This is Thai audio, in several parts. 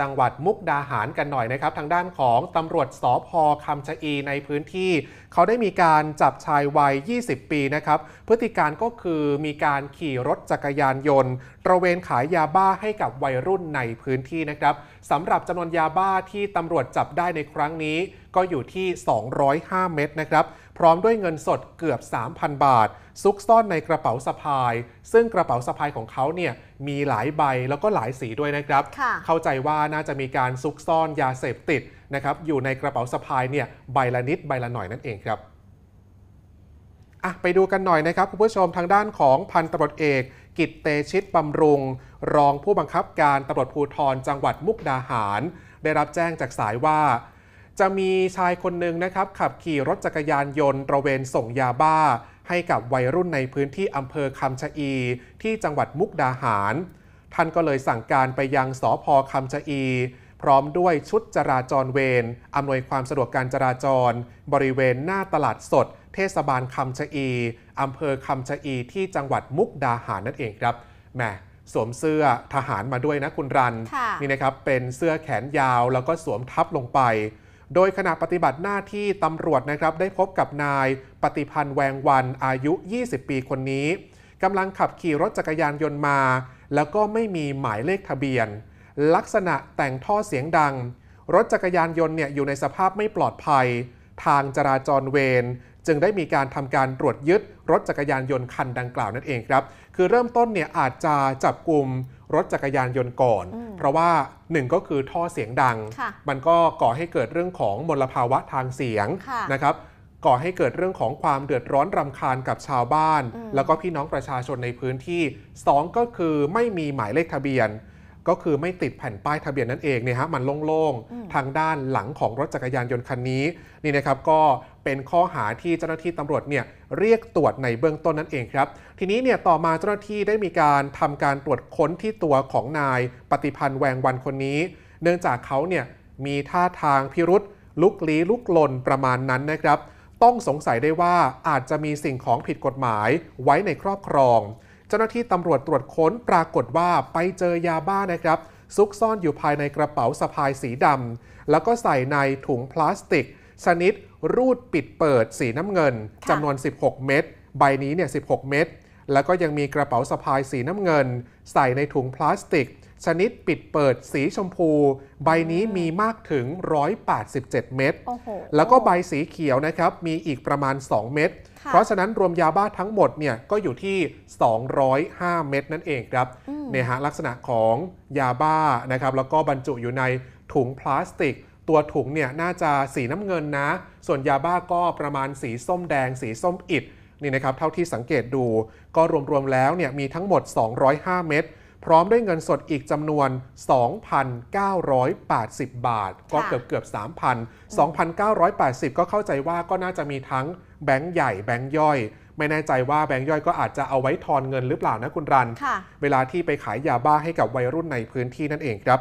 จังหวัดมุกดาหารกันหน่อยนะครับ ทางด้านของตำรวจสอพอคำชะอี ในพื้นที่ เขาได้มีการจับชายวัย 20 ปีนะครับ พฤติการก็คือมีการขี่รถจักรยานยนต์ตระเวน ขายยาบ้าให้กับวัยรุ่นในพื้นที่นะครับสำหรับจำนวนยาบ้าที่ตำรวจจับได้ในครั้งนี้ก็อยู่ที่ 205 เม็ดนะครับพร้อมด้วยเงินสดเกือบ 3,000 บาท ซุกซ่อนในกระเป๋าสะพาย ซึ่งกระเป๋าสะพายของเขาเนี่ยมีหลายใบแล้วก็หลายสีด้วยนะครับเข้าใจว่าน่าจะมีการซุกซ่อนยาเสพติดนะครับอยู่ในกระเป๋าสะพายเนี่ยใบละนิดใบละหน่อยนั่นเองครับอะไปดูกันหน่อยนะครับคุณผู้ชมทางด้านของพันตำรวจเอกกิตเตชิตบำรุง รองผู้บังคับการตำรวจภูธรจังหวัดมุกดาหาร ได้รับแจ้งจากสายว่าจะมีชายคนหนึ่งนะครับ ขับขี่รถจักรยานยนต์ตระเวนส่งยาบ้า ให้กับวัยรุ่นในพื้นที่อำเภอคำชะอี ที่จังหวัดมุกดาหาร ท่านก็เลยสั่งการไปยังสอพอคำชะอี พร้อมด้วยชุดจราจรเวรอำนวยความสะดวกการจราจร บริเวณหน้าตลาดสด เทศบาลคำชะอีอำเภอคำชะอีที่จังหวัดมุกดาหาร นั่นเองครับแหมสวมเสื้อทหารมาด้วยนะคุณรันนี่นะครับเป็นเสื้อแขนยาวแล้วก็สวมทับลงไปโดยขณะปฏิบัติหน้าที่ตำรวจนะครับได้พบกับนายปฏิพันธ์แวงวันอายุ 20 ปีคนนี้กำลังขับขี่รถจักรยานยนต์มา แล้วก็ไม่มีหมายเลขทะเบียน ลักษณะแต่งท่อเสียงดัง รถจักรยานยนต์เนี่ยอยู่ในสภาพไม่ปลอดภัย ทางจราจรเวรจึงได้มีการทำการตรวจยึด รถจักรยานยนต์คันดังกล่าวนั่นเองครับคือเริ่มต้นเนี่ยอาจจะจับกลุ่มรถจักรยานยนต์ก่อน เพราะว่าหนึ่งก็คือท่อเสียงดัง มันก็ก่อให้เกิดเรื่องของมลภาวะทางเสียงนะครับ ก่อให้เกิดเรื่องของความเดือดร้อนรำคาญกับชาวบ้าน แล้วก็พี่น้องประชาชนในพื้นที่ 2 ก็คือไม่มีหมายเลขทะเบียนก็คือไม่ติดแผ่นป้ายทะเบียนนั่นเองเนี่ยฮะมันโล่งๆ ทางด้านหลังของรถจักรยานยนต์คันนี้นี่นะครับก็เป็นข้อหาที่เจ้าหน้าที่ตำรวจเนี่ยเรียกตรวจในเบื้องต้นนั่นเองครับ ทีนี้เนี่ยต่อมาเจ้าหน้าที่ได้มีการทำการตรวจค้นที่ตัวของนายปฏิพันธ์แวงวันคนนี้ เนื่องจากเขาเนี่ยมีท่าทางพิรุษลุกลี้ลุกลนประมาณนั้นนะครับ ต้องสงสัยได้ว่าอาจจะมีสิ่งของผิดกฎหมายไว้ในครอบครองจ้าหน้าที่ตำรวจตรวจค้นปรากฏว่าไปเจอยาบ้านะครับ ซุกซ่อนอยู่ภายในกระเป๋าสะพายสีดำแล้วก็ใส่ในถุงพลาสติก ชนิดรูดปิดเปิดสีน้ำเงินจำนวน 16 เม็ดใบนี้เนี่ย 16 เม็ดแล้วก็ยังมีกระเป๋าสะพายสีน้ำเงิน ใส่ในถุงพลาสติก ชนิดปิดเปิดสีชมพู ใบนี้มีมากถึง 187 เม็ดแล้วก็ใบสีเขียวนะครับมีอีกประมาณ 2 เม็ดเพราะฉะนั้นรวมยาบ้าทั้งหมดเนี่ยก็อยู่ที่ 205 เม็ดนั่นเองครับเนี่ยฮะลักษณะของยาบ้านะครับแล้วก็บรรจุอยู่ในถุงพลาสติก ตัวถุงเนี่ยน่าจะสีน้ำเงินนะ ส่วนยาบ้าก็ประมาณสีส้มแดงสีส้มอิด นี่นะครับ เท่าที่สังเกตดูก็รวม ๆ แล้วเนี่ยมีทั้งหมด 205 เม็ดพร้อมด้วยเงินสดอีกจำนวน 2,980 บาท ก็เกือบเกือบ3,000 2,980 ก็เข้าใจว่าก็น่าจะมีทั้งแบงค์ใหญ่ แบงค์ย่อย ไม่แน่ใจว่าแบงค์ย่อยก็อาจจะเอาไว้ทอนเงินหรือเปล่านะคุณรัน เวลาที่ไปขายยาบ้าให้กับวัยรุ่นในพื้นที่นั่นเองครับ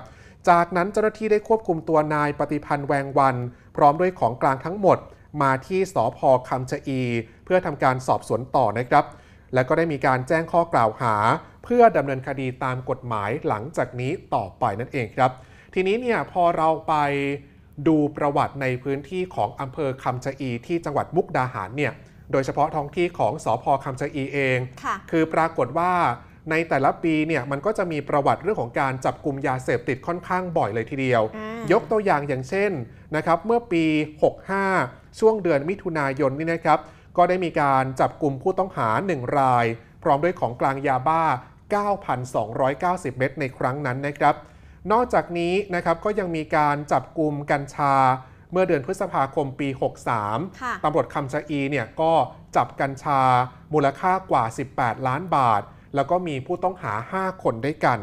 จากนั้นเจ้าหน้าที่ได้ควบคุมตัวนายปฏิพันธ์แวงวัน พร้อมด้วยของกลางทั้งหมดมาที่สพคำชะอี เพื่อทำการสอบสวนต่อนะครับและก็ได้มีการแจ้งข้อกล่าวหา เพื่อดำเนินคดีตามกฎหมายหลังจากนี้ต่อไปนั่นเองครับ ทีนี้เนี่ยพอเราไปดูประวัติในพื้นที่ของอำเภอคำชะอี ที่จังหวัดมุกดาหารเนี่ยโดยเฉพาะท้องที่ของ สอพคำชะอีเอง คือปรากฏว่าในแต่ละปีเนี่ยมันก็จะมีประวัติเรื่องของการจับกลุ่มยาเสพติดค่อนข้างบ่อยเลยทีเดียว ยกตัวอย่างอย่างเช่นนะครับ เมื่อปี65ช่วงเดือนมิถุนายนนี่นะครับก็ได้มีการจับกลุ่มผู้ต้องหา 1 ราย พร้อมด้วยของกลางยาบ้า 9,290 เม็ดในครั้งนั้นนะครับ นอกจากนี้นะครับก็ยังมีการจับกลุ่มกัญชา เมื่อเดือนพฤษภาคมปี 63ตำรวจคำชะอีเนี่ยก็จับกัญชามูลค่ากว่า 18 ล้านบาท แล้วก็มีผู้ต้องหา 5 คนได้กัน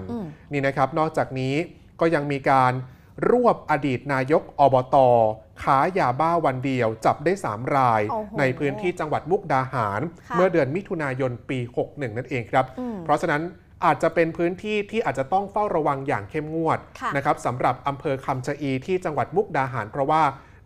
นี่นะครับนอกจากนี้ก็ยังมีการรวบอดีตนายกอบตอขายาบ้าวันเดียวจับได้ 3 รายในพื้นที่จังหวัดมุกดาหาร เมื่อเดือนมิถุนายนปี 61 นั่นเองครับเพราะฉะนั้นอาจจะเป็นพื้นที่ที่อาจจะต้องเฝ้าระวังอย่างเข้มงวดนะครับสำหรับอำเภอคำชะอีที่จังหวัดมุกดาหาร เพราะว่า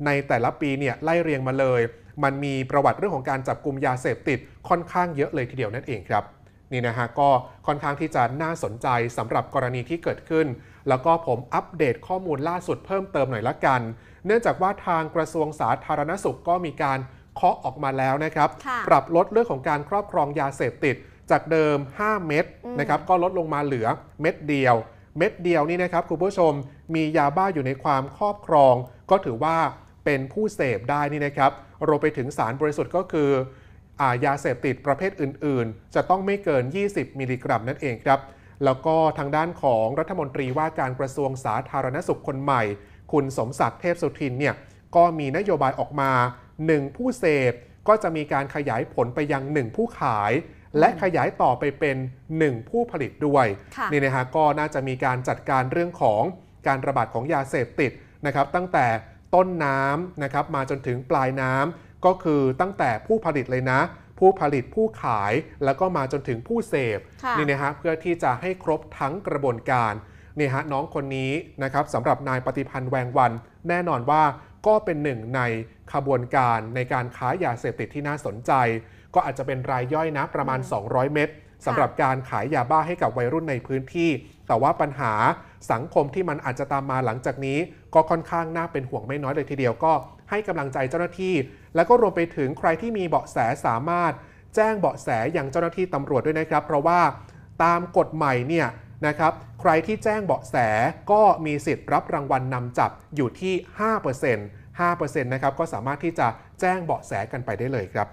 ในแต่ละปีเนี่ยไล่เรียงมาเลย มันมีประวัติเรื่องของการจับกลุ่มยาเสพติดค่อนข้างเยอะเลยทีเดียวนั่นเองครับนี่นะฮะก็ค่อนข้างที่จะน่าสนใจสำหรับกรณีที่เกิดขึ้น แล้วก็ผมอัปเดตข้อมูลล่าสุดเพิ่มเติมหน่อยละกัน เนื่องจากว่าทางกระทรวงสาธารณสุขก็มีการเคาะออกมาแล้วนะครับปรับลดเรื่องของการครอบครองยาเสพติดจากเดิม 5 เม็ดนะครับก็ลดลงมาเหลือเม็ดเดียว เม็ดเดียวนี่นะครับคุณผู้ชมมียาบ้าอยู่ในความครอบครอง ก็ถือว่าเป็นผู้เสพได้นี่นะครับรวมไปถึงสารบริสุทธิ์ก็คือายาเสพติดประเภทอื่นๆ จะต้องไม่เกิน 20 มิลลิกรัมนั่นเองครับ แล้วก็ทางด้านของรัฐมนตรีว่าการกระทรวงสาธารณสุขคนใหม่ คุณสมศักดิ์เทพสุทินเนี่ย ก็มีนโยบายออกมา 1 ผู้เสพ ก็จะมีการขยายผลไปยัง 1 ผู้ขาย และขยายต่อไปเป็น 1 ผู้ผลิตด้วย นี่นะฮะก็น่าจะมีการจัดการเรื่องของการระบาดของยาเสพติดนะครับ ตั้งแต่ต้นน้ำนะครับ มาจนถึงปลายน้ำก็คือตั้งแต่ผู้ผลิตเลยนะ ผู้ผลิตผู้ขาย แล้วก็มาจนถึงผู้เสพนี่นะฮะเพื่อที่จะให้ครบทั้งกระบวนการนี่ฮะน้องคนนี้นะครับสำหรับนายปฏิพันธ์แวงวัน แน่นอนว่าก็เป็นหนึ่งในขบวนการในการค้ายาเสพติดที่น่าสนใจ ก็อาจจะเป็นรายย่อยนะประมาณ 200 เม็ดสำหรับการขายยาบ้าให้กับวัยรุ่นในพื้นที่ แต่ว่าปัญหาสังคมที่มันอาจจะตามมาหลังจากนี้ก็ค่อนข้างน่าเป็นห่วงไม่น้อยเลยทีเดียวก็ให้กำลังใจเจ้าหน้าที่ แล้วก็รวมไปถึงใครที่มีเบาะแสสามารถแจ้งเบาะแสอย่างเจ้าหน้าที่ตำรวจด้วยนะครับ เพราะว่าตามกฎใหม่เนี่ยนะครับใครที่แจ้งเบาะแสก็มีสิทธิ์รับรางวัลนนำจับอยู่ที่5% 5%นะครับก็สามารถที่จะแจ้งเบาะแสกันไปได้เลยครับ